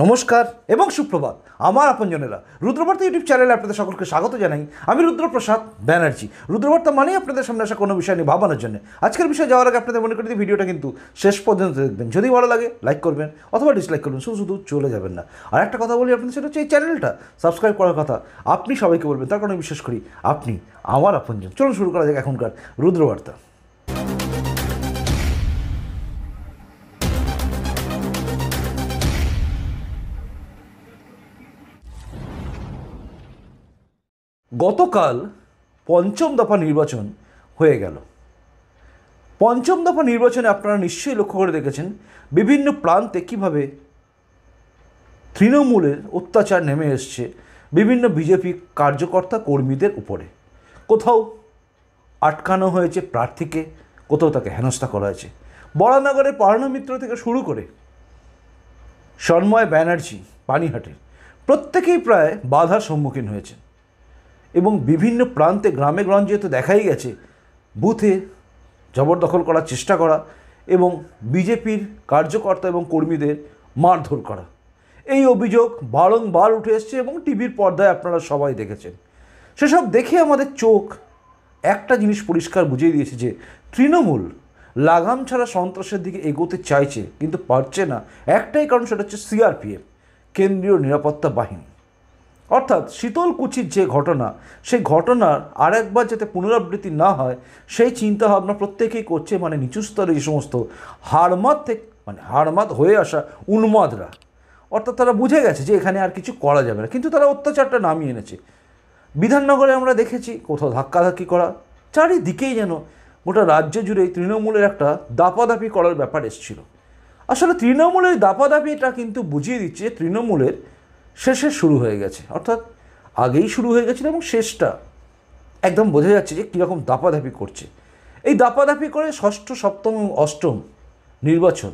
নমস্কার এবং সুপ্রভাত আমার আপনজনেরা রুদ্রবার্তা ইউটিউব চ্যানেলে আপনাদের সকলকে স্বাগত জানাই আমি রুদ্রপ্রসাদ ব্যানার্জি রুদ্রবার্তা মানেই আপনাদের সামনে আসা কোনো বিষয় নিয়ে ভাবানোর জন্য আজকের বিষয়ে যাওয়ার আগে আপনাদের মনে করি ভিডিওটা কিন্তু শেষ পর্যন্ত দেখবেন যদি ভালো লাগে লাইক করবেন অথবা ডিসলাইক করবেন শুধু শুধু চলে যাবেন না আর একটা কথা বলি আপনাদের সেটা হচ্ছে এই চ্যানেলটা সাবস্ক্রাইব করার কথা আপনি সবাইকে বলবেন তার কারণে বিশেষ করি আপনি আমার আপনজন চলুন শুরু করা যাক এখনকার রুদ্রবার্তা গতকাল পঞ্চম দফা নির্বাচন হয়ে গেল পঞ্চম দফা নির্বাচনে আপনারা নিশ্চয়ই লক্ষ্য করে দেখেছেন বিভিন্ন প্রান্তে কীভাবে তৃণমূলের অত্যাচার নেমে এসছে বিভিন্ন বিজেপি কার্যকর্তা কর্মীদের উপরে কোথাও আটকানো হয়েছে প্রার্থীকে কোথাও তাকে হেনস্থা করা হয়েছে বরানগরে মিত্র থেকে শুরু করে সন্ময় ব্যানার্জি পানিহাটের প্রত্যেকেই প্রায় বাধার সম্মুখীন হয়েছেন এবং বিভিন্ন প্রান্তে গ্রামে গঞ্জে তো দেখাই গেছে বুথে জবরদখল করার চেষ্টা করা এবং বিজেপির কার্যকর্তা এবং কর্মীদের মারধর করা এই অভিযোগ বারংবার উঠে এসছে এবং টিভির পর্দায় আপনারা সবাই দেখেছেন সেসব দেখে আমাদের চোখ একটা জিনিস পরিষ্কার বুঝিয়ে দিয়েছে যে তৃণমূল লাগাম ছাড়া সন্ত্রাসের দিকে এগোতে চাইছে কিন্তু পারছে না একটাই কারণ সেটা হচ্ছে সিআরপিএফ কেন্দ্রীয় নিরাপত্তা বাহিনী অর্থাৎ শীতলকুচির যে ঘটনা সেই ঘটনার আর একবার যাতে পুনরাবৃত্তি না হয় সেই চিন্তাভাবনা প্রত্যেকেই করছে মানে নিচু স্তরে যে সমস্ত হারমাদ থেকে মানে হারমাদ হয়ে আসা উন্মাদরা অর্থাৎ তারা বুঝে গেছে যে এখানে আর কিছু করা যাবে না কিন্তু তারা অত্যাচারটা নামিয়ে এনেছে বিধাননগরে আমরা দেখেছি কোথাও ধাক্কাধাক্কি করা চারিদিকেই যেন গোটা রাজ্য জুড়ে তৃণমূলের একটা দাপাদাপি করার ব্যাপার এসেছিল আসলে তৃণমূলের দাপাদাপিটা কিন্তু বুঝিয়ে দিচ্ছে তৃণমূলের শেষে শুরু হয়ে গেছে অর্থাৎ আগেই শুরু হয়ে গেছিলো এবং শেষটা একদম বোঝা যাচ্ছে যে কীরকম দাপাদাপি করছে এই দাপাদাপি করে ষষ্ঠ সপ্তম এবং অষ্টম নির্বাচন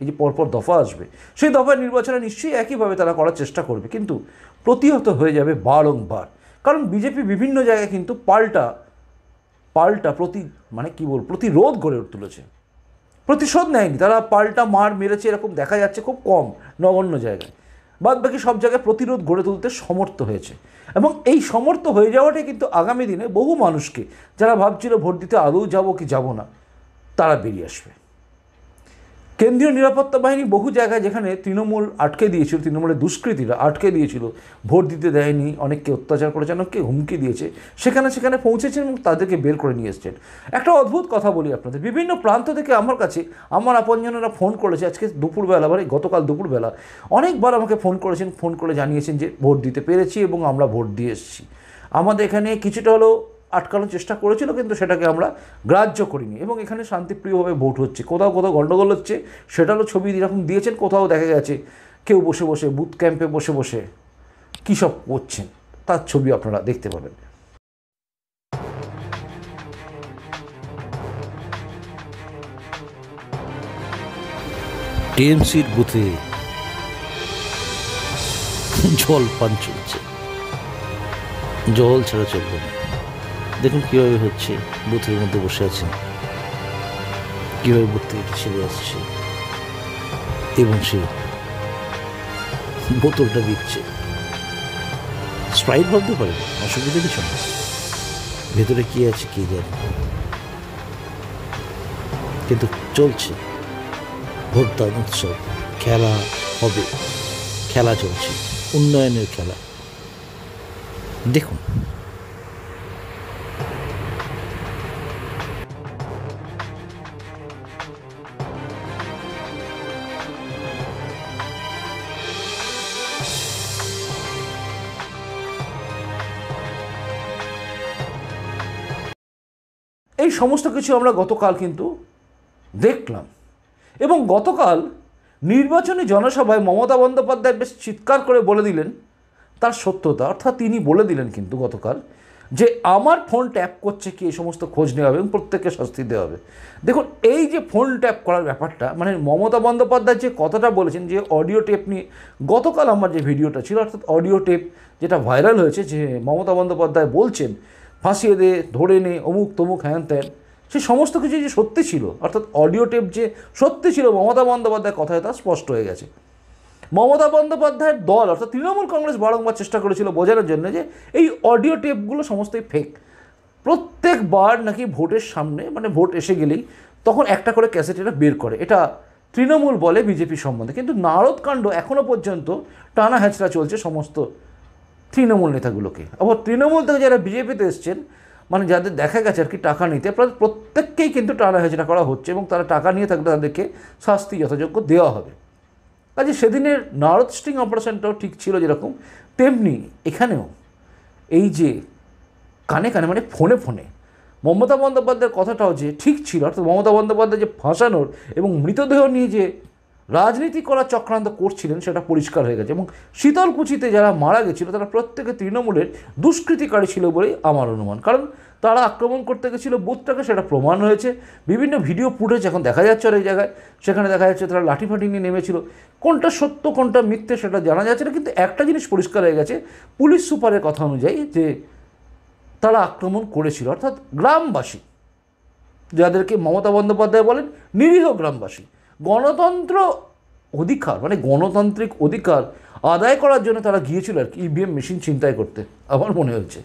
এই যে পরপর দফা আসবে সেই দফায় নির্বাচনে নিশ্চয়ই একইভাবে তারা করার চেষ্টা করবে কিন্তু প্রতিহত হয়ে যাবে বারংবার কারণ বিজেপি বিভিন্ন জায়গায় কিন্তু পাল্টা পাল্টা প্রতি মানে কী বল প্রতিরোধ গড়ে তুলেছে প্রতিশোধ নেয়নি তারা পাল্টা মার মেরেছে এরকম দেখা যাচ্ছে খুব কম নগণ্য জায়গায় বাদ বাকি সব জায়গায় প্রতিরোধ গড়ে তুলতে সমর্থ হয়েছে এবং এই সমর্থ হয়ে যাওয়াটাই কিন্তু আগামী দিনে বহু মানুষকে যারা ভাবছিল ভোট দিতে আদৌ যাবো কি যাবো না তারা বেরিয়ে আসবে কেন্দ্রীয় নিরাপত্তা বাহিনী বহু জায়গায় যেখানে তৃণমূল আটকে দিয়েছিল তৃণমূলের দুষ্কৃতীরা আটকে দিয়েছিল ভোট দিতে দেয়নি অনেককে অত্যাচার করেছে অনেককে হুমকি দিয়েছে সেখানে সেখানে পৌঁছেছেন এবং তাদেরকে বের করে নিয়ে এসছেন একটা অদ্ভুত কথা বলি আপনাদের বিভিন্ন প্রান্ত থেকে আমার কাছে আমার আপনজনেরা ফোন করেছে আজকে দুপুরবেলা মানে গতকাল দুপুরবেলা অনেকবার আমাকে ফোন করেছেন ফোন করে জানিয়েছেন যে ভোট দিতে পেরেছি এবং আমরা ভোট দিয়ে এসেছি আমাদের এখানে কিছুটা হলো আটকানোর চেষ্টা করেছিল কিন্তু সেটাকে আমরা গ্রাহ্য করিনি এবং এখানে শান্তিপ্রিয়ভাবে ভোট হচ্ছে কোথাও কোথাও গণ্ডগোল হচ্ছে সেটারও ছবি এরকম দিয়েছেন কোথাও দেখা গেছে কেউ বসে বসে বুথ ক্যাম্পে বসে বসে কী সব করছেন তার ছবি আপনারা দেখতে পাবেন টিএমসির বুথে জল পান চলছে জল ছাড়া চলবে না দেখুন কীভাবে হচ্ছে বুথের মধ্যে বসে আছেন কীভাবে বুথ থেকে ছেড়ে আসছে এবং সে বোতলটা দিচ্ছে স্প্রাইট ভাবতে পারে অসুবিধা কিছু না ভেতরে কী আছে কী জানে কিন্তু চলছে ভোটদান উৎসব খেলা হবে খেলা চলছে উন্নয়নের খেলা দেখুন এই সমস্ত কিছু আমরা গতকাল কিন্তু দেখলাম এবং গতকাল নির্বাচনী জনসভায় মমতা বন্দ্যোপাধ্যায় বেশ চিৎকার করে বলে দিলেন তার সত্যতা অর্থাৎ তিনি বলে দিলেন কিন্তু গতকাল যে আমার ফোন ট্যাপ করছে কি এই সমস্ত খোঁজ নেওয়া হবে এবং প্রত্যেককে শাস্তি দেওয়া হবে দেখুন এই যে ফোন ট্যাপ করার ব্যাপারটা মানে মমতা বন্দ্যোপাধ্যায় যে কথাটা বলেছেন যে অডিও টেপ নিয়ে গতকাল আমার যে ভিডিওটা ছিল অর্থাৎ অডিও টেপ যেটা ভাইরাল হয়েছে যে মমতা বন্দ্যোপাধ্যায় বলছেন ফাঁসিয়ে দে ধরে নে অমুক তমুক হ্যান ত্যান সে সমস্ত কিছু যে সত্যি ছিল অর্থাৎ অডিও টেপ যে সত্যি ছিল মমতা বন্দ্যোপাধ্যায় কথায় তা স্পষ্ট হয়ে গেছে মমতা বন্দ্যোপাধ্যায়ের দল অর্থাৎ তৃণমূল কংগ্রেস বারংবার চেষ্টা করেছিল বোঝানোর জন্য যে এই অডিও টেপগুলো সমস্তই ফেক প্রত্যেকবার নাকি ভোটের সামনে মানে ভোট এসে গেলেই তখন একটা করে ক্যাসেট এটা বের করে এটা তৃণমূল বলে বিজেপি সম্বন্ধে কিন্তু নারদকাণ্ড এখনও পর্যন্ত টানা হ্যাচড়া চলছে সমস্ত তৃণমূল নেতাগুলোকে আবার তৃণমূল থেকে যারা বিজেপিতে এসছেন মানে যাদের দেখা গেছে আর কি টাকা নিতে প্রত্যেককেই কিন্তু টানা হেচড়া করা হচ্ছে এবং তারা টাকা নিয়ে থাকলে তাদেরকে শাস্তি যথাযোগ্য দেওয়া হবে কাজে সেদিনের নারদ স্টিং অপারেশনটাও ঠিক ছিল যেরকম তেমনি এখানেও এই যে কানে কানে মানে ফোনে ফোনে মমতা বন্দ্যোপাধ্যায়ের কথাটাও যে ঠিক ছিল অর্থাৎ মমতা বন্দ্যোপাধ্যায় যে ফাঁসানোর এবং মৃতদেহ নিয়ে যে রাজনীতি করার চক্রান্ত করছিলেন সেটা পরিষ্কার হয়ে গেছে এবং শীতলকুচিতে যারা মারা গেছিল তারা প্রত্যেকে তৃণমূলের দুষ্কৃতিকারী ছিল বলেই আমার অনুমান কারণ তারা আক্রমণ করতে গেছিলো বুথটাকে সেটা প্রমাণ হয়েছে বিভিন্ন ভিডিও ফুটেজ এখন দেখা যাচ্ছে অনেক জায়গায় সেখানে দেখা যাচ্ছে তারা লাঠিফাঠি নিয়ে নেমেছিল কোনটা সত্য কোনটা মিথ্যে সেটা জানা যাচ্ছে না কিন্তু একটা জিনিস পরিষ্কার হয়ে গেছে পুলিশ সুপারের কথা অনুযায়ী যে তারা আক্রমণ করেছিল অর্থাৎ গ্রামবাসী যাদেরকে মমতা বন্দ্যোপাধ্যায় বলেন নিরীহ গ্রামবাসী গণতন্ত্র অধিকার মানে গণতান্ত্রিক অধিকার আদায় করার জন্য তারা গিয়েছিল আর কি ইভিএম মেশিন চিন্তাই করতে আমার মনে হয়েছে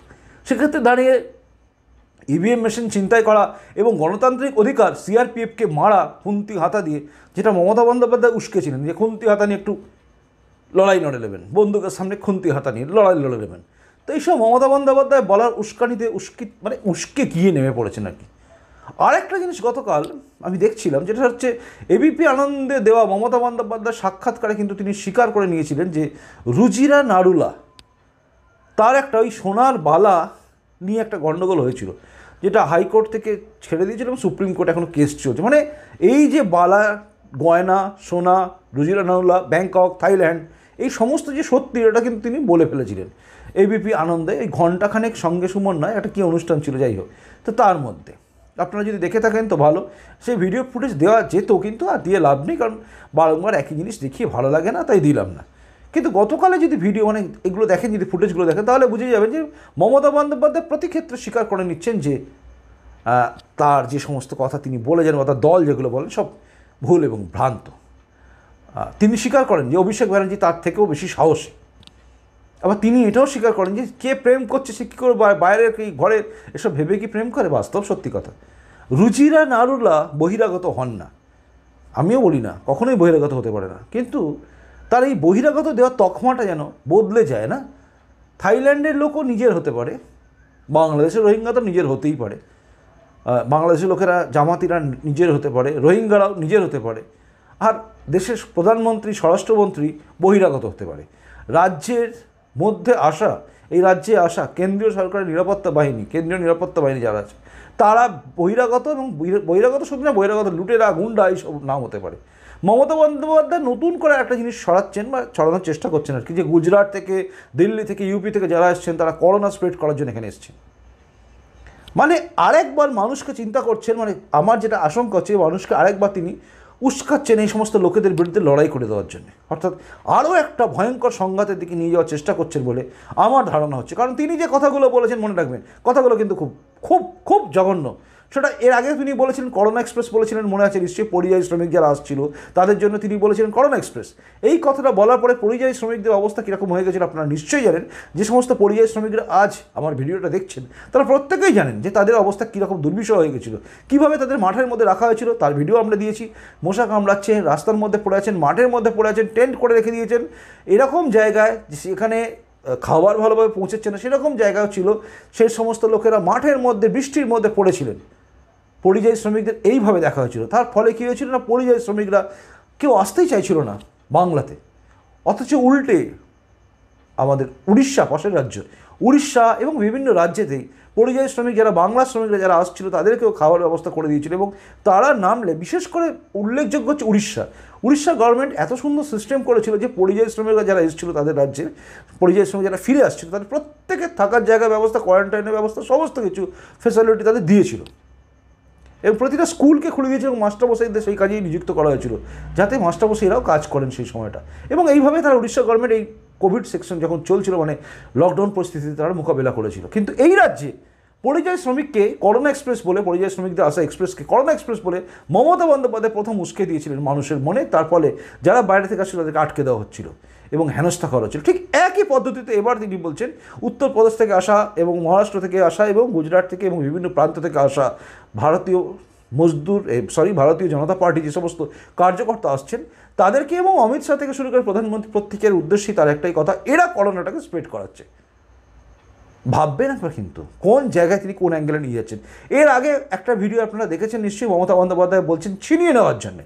সেক্ষেত্রে দাঁড়িয়ে ইভিএম মেশিন চিন্তাই করা এবং গণতান্ত্রিক অধিকার সিআরপিএফকে মারা খুন্তি হাতা দিয়ে যেটা মমতা বন্দ্যোপাধ্যায় উস্কেছিলেন যে খুন্তি হাতা নিয়ে একটু লড়াই লড়ে নেবেন বন্দুকের সামনে খুন্তি হাতা নিয়ে লড়াই লড়ে নেবেন তো এইসব মমতা বন্দ্যোপাধ্যায় বলার উস্কানিতে উস্কি মানে উস্কে গিয়ে নেমে পড়েছেন আর কি আরেকটা জিনিস গতকাল আমি দেখছিলাম যেটা হচ্ছে এবিপি আনন্দে দেওয়া মমতা বন্দ্যোপাধ্যায় সাক্ষাৎকারে কিন্তু তিনি স্বীকার করে নিয়েছিলেন যে রুজিরা নারুলা তার একটা ওই সোনার বালা নিয়ে একটা গণ্ডগোল হয়েছিল যেটা হাইকোর্ট থেকে ছেড়ে দিয়েছিল এবং সুপ্রিম কোর্ট এখনও কেস চলছে মানে এই যে বালা গয়না সোনা রুজিরা নারুলা ব্যাংকক থাইল্যান্ড এই সমস্ত যে সত্যি এটা কিন্তু তিনি বলে ফেলেছিলেন এবিপি আনন্দে এই ঘণ্টাখানেক সঙ্গে সুমন নয় একটা কী অনুষ্ঠান ছিল যাই হোক তো তার মধ্যে আপনারা যদি দেখে থাকেন তো ভালো সেই ভিডিও ফুটেজ দেওয়া যেত কিন্তু আর দিয়ে লাভ নেই কারণ বারংবার একই জিনিস দেখিয়ে ভালো লাগে না তাই দিলাম না কিন্তু গতকালে যদি ভিডিও মানে এগুলো দেখেন যদি ফুটেজগুলো দেখেন তাহলে বুঝে যাবেন যে মমতা বন্দ্যোপাধ্যায় ক্ষেত্রে স্বীকার করে নিচ্ছেন যে তার যে সমস্ত কথা তিনি বলে যান বা দল যেগুলো বলেন সব ভুল এবং ভ্রান্ত তিনি স্বীকার করেন যে অভিষেক ব্যানার্জি তার থেকেও বেশি সাহসী আবার তিনি এটাও স্বীকার করেন যে কে প্রেম করছে সে কী করে বাইরের কি ঘরের এসব ভেবে কি প্রেম করে বাস্তব সত্যি কথা রুচিরা নারুলা বহিরাগত হন না আমিও বলি না কখনোই বহিরাগত হতে পারে না কিন্তু তার এই বহিরাগত দেওয়া তকমাটা যেন বদলে যায় না থাইল্যান্ডের লোকও নিজের হতে পারে বাংলাদেশের রোহিঙ্গা তো নিজের হতেই পারে বাংলাদেশের লোকেরা জামাতিরা নিজের হতে পারে রোহিঙ্গারাও নিজের হতে পারে আর দেশের প্রধানমন্ত্রী স্বরাষ্ট্রমন্ত্রী বহিরাগত হতে পারে রাজ্যের মধ্যে আসা এই রাজ্যে আসা কেন্দ্রীয় সরকারের নিরাপত্তা বাহিনী কেন্দ্রীয় নিরাপত্তা বাহিনী যারা আছে তারা বহিরাগত এবং বহিরাগত শুধু না বহিরাগত লুটেরা গুন্ডা এইসব নাম হতে পারে মমতা বন্দ্যোপাধ্যায় নতুন করে একটা জিনিস সরাচ্ছেন বা ছড়ানোর চেষ্টা করছেন আর কি যে গুজরাট থেকে দিল্লি থেকে ইউপি থেকে যারা এসছেন তারা করোনা স্প্রেড করার জন্য এখানে এসছেন মানে আরেকবার মানুষকে চিন্তা করছেন মানে আমার যেটা আশঙ্কা হচ্ছে মানুষকে আরেকবার তিনি উস্কাচ্ছেন এই সমস্ত লোকেদের বিরুদ্ধে লড়াই করে দেওয়ার জন্য অর্থাৎ আরও একটা ভয়ঙ্কর সংঘাতের দিকে নিয়ে যাওয়ার চেষ্টা করছেন বলে আমার ধারণা হচ্ছে কারণ তিনি যে কথাগুলো বলেছেন মনে রাখবেন কথাগুলো কিন্তু খুব খুব খুব জঘন্য সেটা এর আগে তিনি বলেছিলেন করোনা এক্সপ্রেস বলেছিলেন মনে আছে নিশ্চয়ই পরিযায়ী শ্রমিক যারা আসছিল তাদের জন্য তিনি বলেছিলেন করোনা এক্সপ্রেস এই কথাটা বলার পরে পরিযায়ী শ্রমিকদের অবস্থা কীরকম হয়ে গেছিল আপনারা নিশ্চয়ই জানেন যে সমস্ত পরিযায়ী শ্রমিকরা আজ আমার ভিডিওটা দেখছেন তারা প্রত্যেকেই জানেন যে তাদের অবস্থা কীরকম দুর্বিষয় হয়ে গেছিলো কীভাবে তাদের মাঠের মধ্যে রাখা হয়েছিল তার ভিডিও আমরা দিয়েছি মশা কামড়াচ্ছে রাস্তার মধ্যে পড়ে আছেন মাঠের মধ্যে পড়ে আছেন টেন্ট করে রেখে দিয়েছেন এরকম জায়গায় সেখানে খাবার ভালোভাবে পৌঁছেছে না সেরকম জায়গাও ছিল সেই সমস্ত লোকেরা মাঠের মধ্যে বৃষ্টির মধ্যে পড়েছিলেন পরিযায়ী শ্রমিকদের এইভাবে দেখা হয়েছিল তার ফলে কী হয়েছিল না পরিযায়ী শ্রমিকরা কেউ আসতেই চাইছিল না বাংলাতে অথচ উল্টে আমাদের উড়িষ্যা পাশের রাজ্য উড়িষ্যা এবং বিভিন্ন রাজ্যেতেই পরিযায়ী শ্রমিক যারা বাংলা শ্রমিকরা যারা আসছিল তাদেরকেও খাওয়ার ব্যবস্থা করে দিয়েছিল এবং তারা নামলে বিশেষ করে উল্লেখযোগ্য হচ্ছে উড়িষ্যা উড়িষ্যা গভর্নমেন্ট এত সুন্দর সিস্টেম করেছিল যে পরিযায়ী শ্রমিকরা যারা এসেছিল তাদের রাজ্যের পরিযায়ী শ্রমিক যারা ফিরে আসছিল তাদের প্রত্যেকের থাকার জায়গা ব্যবস্থা কোয়ারেন্টাইনের ব্যবস্থা সমস্ত কিছু ফেসিলিটি তাদের দিয়েছিল এবং প্রতিটা স্কুলকে খুলে দিয়েছে এবং মাস্টারমশাইদের সেই কাজেই নিযুক্ত করা হয়েছিল যাতে মাস্টারমশাইরাও কাজ করেন সেই সময়টা এবং এইভাবে তারা উড়িষ্যা গভর্নমেন্ট এই কোভিড সেকশন যখন চলছিল মানে লকডাউন পরিস্থিতিতে তারা মোকাবেলা করেছিল কিন্তু এই রাজ্যে পরিযায়ী শ্রমিককে করোনা এক্সপ্রেস বলে পরিযায়ী শ্রমিকদের আসা এক্সপ্রেসকে করোনা এক্সপ্রেস বলে মমতা বন্দ্যোপাধ্যায় প্রথম উস্কে দিয়েছিলেন মানুষের মনে তার ফলে যারা বাইরে থেকে আসছিল তাদেরকে আটকে দেওয়া হচ্ছিল এবং হেনস্থা করা হচ্ছিল ঠিক একই পদ্ধতিতে এবার তিনি বলছেন উত্তরপ্রদেশ থেকে আসা এবং মহারাষ্ট্র থেকে আসা এবং গুজরাট থেকে এবং বিভিন্ন প্রান্ত থেকে আসা ভারতীয় মজদুর সরি ভারতীয় জনতা পার্টি যে সমস্ত কার্যকর্তা আসছেন তাদেরকে এবং অমিত শাহ থেকে শুরু করে প্রধানমন্ত্রী প্রত্যেকের উদ্দেশ্যে তার একটাই কথা এরা করোনাটাকে স্প্রেড করাচ্ছে ভাববেন আপনারা কিন্তু কোন জায়গায় তিনি কোন অ্যাঙ্গেলে নিয়ে যাচ্ছেন এর আগে একটা ভিডিও আপনারা দেখেছেন নিশ্চয়ই মমতা বন্দ্যোপাধ্যায় বলছেন ছিনিয়ে নেওয়ার জন্যে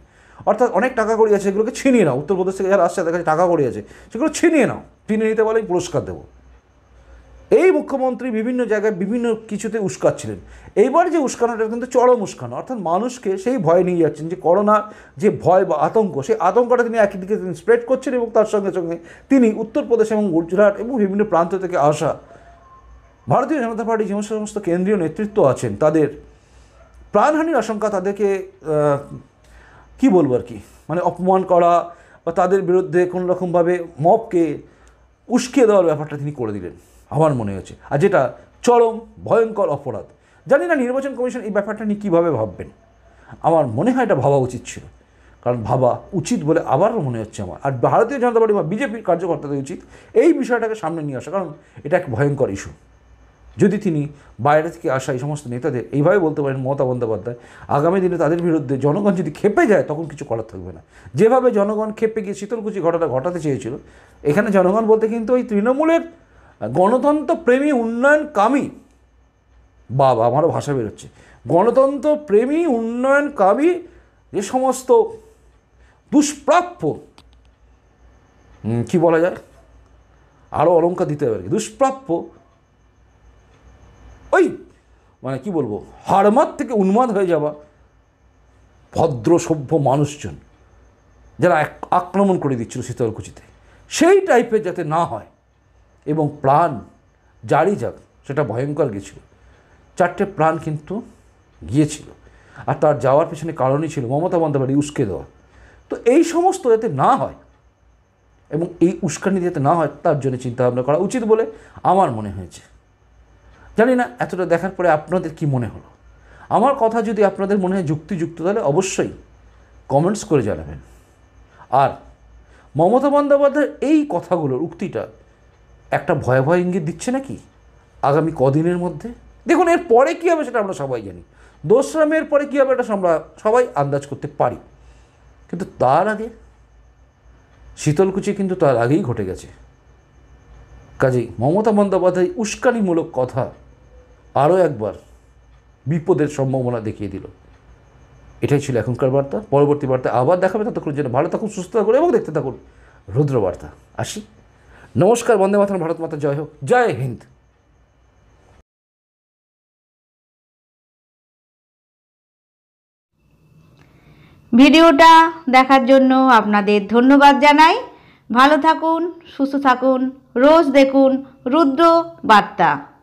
অর্থাৎ অনেক টাকা কড়ি আছে সেগুলোকে ছিনিয়ে নাও উত্তরপ্রদেশ থেকে যারা আসছে তাদের কাছে টাকা কড়ি আছে সেগুলো ছিনিয়ে নাও ছিনিয়ে নিতে পারলে পুরস্কার দেবো এই মুখ্যমন্ত্রী বিভিন্ন জায়গায় বিভিন্ন কিছুতে উস্কাচ্ছিলেন এইবার যে উস্কানোটা কিন্তু চরম উস্কানো অর্থাৎ মানুষকে সেই ভয় নিয়ে যাচ্ছেন যে করোনা যে ভয় বা আতঙ্ক সেই আতঙ্কটা তিনি একদিকে তিনি স্প্রেড করছেন এবং তার সঙ্গে সঙ্গে তিনি উত্তরপ্রদেশ এবং গুজরাট এবং বিভিন্ন প্রান্ত থেকে আসা ভারতীয় জনতা পার্টি যে সমস্ত কেন্দ্রীয় নেতৃত্ব আছেন তাদের প্রাণহানির আশঙ্কা তাদেরকে কি বলবো আর কি মানে অপমান করা বা তাদের বিরুদ্ধে কোনো রকমভাবে মপকে উস্কিয়ে দেওয়ার ব্যাপারটা তিনি করে দিলেন আমার মনে হয়েছে আর যেটা চরম ভয়ঙ্কর অপরাধ জানি না নির্বাচন কমিশন এই ব্যাপারটা নিয়ে কীভাবে ভাববেন আমার মনে হয় এটা ভাবা উচিত ছিল কারণ ভাবা উচিত বলে আবারও মনে হচ্ছে আমার আর ভারতীয় জনতা পার্টি বা বিজেপির কার্যকর্তাদের উচিত এই বিষয়টাকে সামনে নিয়ে আসা কারণ এটা এক ভয়ঙ্কর ইস্যু যদি তিনি বাইরে থেকে আসা এই সমস্ত নেতাদের এইভাবে বলতে পারেন মমতা বন্দ্যোপাধ্যায় আগামী দিনে তাদের বিরুদ্ধে জনগণ যদি খেপে যায় তখন কিছু করার থাকবে না যেভাবে জনগণ খেপে গিয়ে শীতলকুচি ঘটনা ঘটাতে চেয়েছিল এখানে জনগণ বলতে কিন্তু ওই তৃণমূলের গণতন্ত্র প্রেমী উন্নয়নকামী বাবা আমারও ভাষা বেরোচ্ছে গণতন্ত্র প্রেমী উন্নয়নকামী যে সমস্ত দুষ্প্রাপ্য কি বলা যায় আরও অলঙ্কার দিতে হবে দুষ্প্রাপ্য ওই মানে কি বলবো হারমাত থেকে উন্মাদ হয়ে যাওয়া ভদ্র সভ্য মানুষজন যারা আক্রমণ করে দিচ্ছিল শীতলকুচিতে সেই টাইপের যাতে না হয় এবং প্রাণ জারি যাক সেটা ভয়ঙ্কর গেছিল চারটে প্রাণ কিন্তু গিয়েছিল আর তার যাওয়ার পেছনে কারণই ছিল মমতা বন্দ্যোপাধ্যায় উস্কে দেওয়া তো এই সমস্ত যাতে না হয় এবং এই উস্কানি যাতে না হয় তার জন্য চিন্তাভাবনা করা উচিত বলে আমার মনে হয়েছে জানি না এতটা দেখার পরে আপনাদের কি মনে হলো আমার কথা যদি আপনাদের মনে হয় যুক্তিযুক্ত তাহলে অবশ্যই কমেন্টস করে জানাবেন আর মমতা বন্দ্যোপাধ্যায়ের এই কথাগুলোর উক্তিটা একটা ভয় ভয় ইঙ্গিত দিচ্ছে নাকি আগামী কদিনের মধ্যে দেখুন এর পরে কী হবে সেটা আমরা সবাই জানি দোসরা মেয়ের পরে কী হবে এটা আমরা সবাই আন্দাজ করতে পারি কিন্তু তার আগে শীতলকুচি কিন্তু তার আগেই ঘটে গেছে কাজেই মমতা বন্দ্যোপাধ্যায় উস্কানিমূলক কথা আরও একবার বিপদের সম্ভাবনা দেখিয়ে দিল এটাই ছিল এখনকার বার্তা পরবর্তী বার্তা আবার দেখাবে ততক্ষণ যেন ভালো থাকুন সুস্থ থাকুন এবং দেখতে থাকুন রুদ্রবার্তা আসি নমস্কার বন্দে মাতার ভারত মাতা জয় হোক জয় হিন্দ ভিডিওটা দেখার জন্য আপনাদের ধন্যবাদ জানাই ভালো থাকুন সুস্থ থাকুন রোজ দেখুন রুদ্র বার্তা